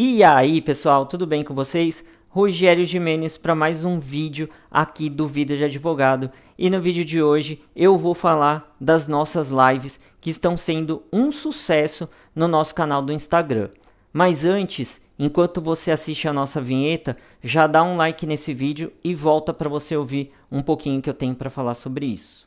E aí, pessoal, tudo bem com vocês? Rogério Jimenez para mais um vídeo aqui do Vida de Advogado. E no vídeo de hoje eu vou falar das nossas lives que estão sendo um sucesso no nosso canal do Instagram. Mas antes, enquanto você assiste a nossa vinheta, já dá um like nesse vídeo e volta para você ouvir um pouquinho que eu tenho para falar sobre isso.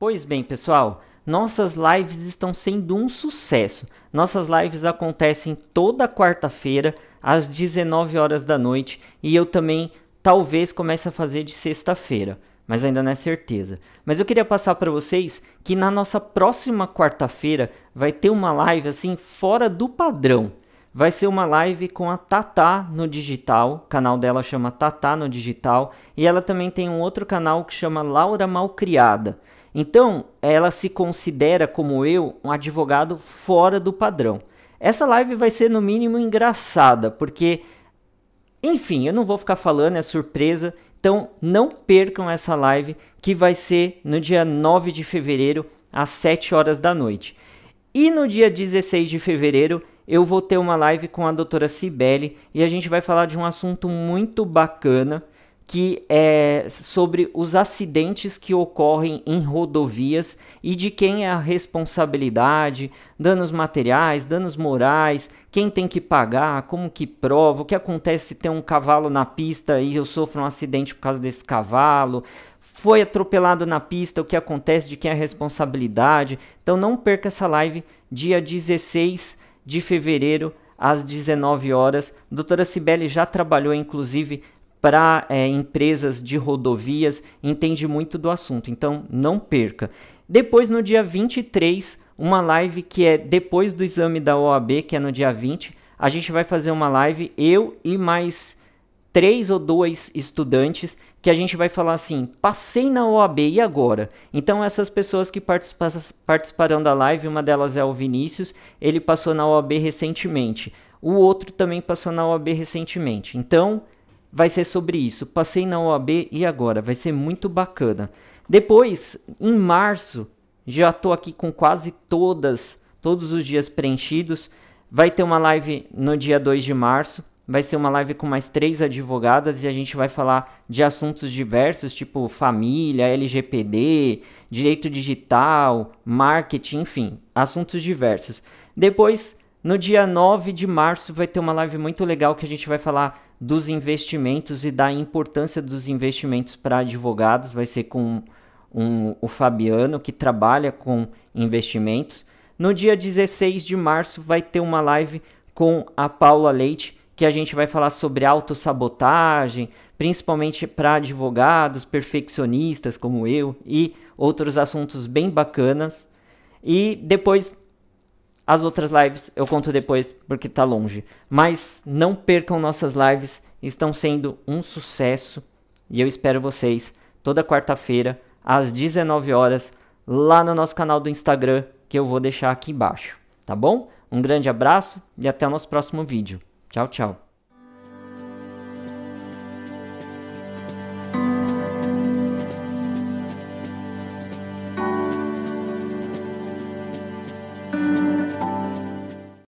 Pois bem, pessoal, nossas lives estão sendo um sucesso. Nossas lives acontecem toda quarta-feira às 19 horas da noite e eu também talvez comece a fazer de sexta-feira, mas ainda não é certeza. Mas eu queria passar para vocês que na nossa próxima quarta-feira vai ter uma live assim fora do padrão. Vai ser uma live com a Tatá no digital, o canal dela chama Tatá no digital, e ela também tem um outro canal que chama Laura Malcriada. Então, ela se considera, como eu, um advogado fora do padrão. Essa live vai ser, no mínimo, engraçada, porque, enfim, eu não vou ficar falando, é surpresa. Então, não percam essa live que vai ser no dia 9 de fevereiro, às 7 horas da noite. E no dia 16 de fevereiro, eu vou ter uma live com a doutora Cibele e a gente vai falar de um assunto muito bacana que é sobre os acidentes que ocorrem em rodovias e de quem é a responsabilidade, danos materiais, danos morais, quem tem que pagar, como que prova, o que acontece se tem um cavalo na pista e eu sofro um acidente por causa desse cavalo, foi atropelado na pista, o que acontece, de quem é a responsabilidade. Então não perca essa live dia 16 de fevereiro às 19 horas. Doutora Cibele já trabalhou inclusive para é, empresas de rodovias, entende muito do assunto, então não perca. Depois, no dia 23, uma live que é depois do exame da OAB, que é no dia 20, a gente vai fazer uma live, eu e mais três ou dois estudantes que a gente vai falar assim: passei na OAB e agora? Então, essas pessoas que participa participarão da live, uma delas é o Vinícius, ele passou na OAB recentemente, o outro também passou na OAB recentemente. Então, vai ser sobre isso. Passei na OAB e agora? Vai ser muito bacana. Depois, em março, já estou aqui com quase todas, todos os dias preenchidos. Vai ter uma live no dia 2 de março. Vai ser uma live com mais três advogadas e a gente vai falar de assuntos diversos, tipo família, LGPD, direito digital, marketing, enfim, assuntos diversos. Depois, no dia 9 de março vai ter uma live muito legal que a gente vai falar dos investimentos e da importância dos investimentos para advogados. Vai ser com um, o Fabiano, que trabalha com investimentos. No dia 16 de março vai ter uma live com a Paula Leite, que a gente vai falar sobre autossabotagem, principalmente para advogados, perfeccionistas como eu e outros assuntos bem bacanas. E depois as outras lives eu conto depois porque tá longe. Mas não percam nossas lives, estão sendo um sucesso e eu espero vocês toda quarta-feira às 19 horas lá no nosso canal do Instagram que eu vou deixar aqui embaixo, tá bom? Um grande abraço e até o nosso próximo vídeo. Tchau, tchau.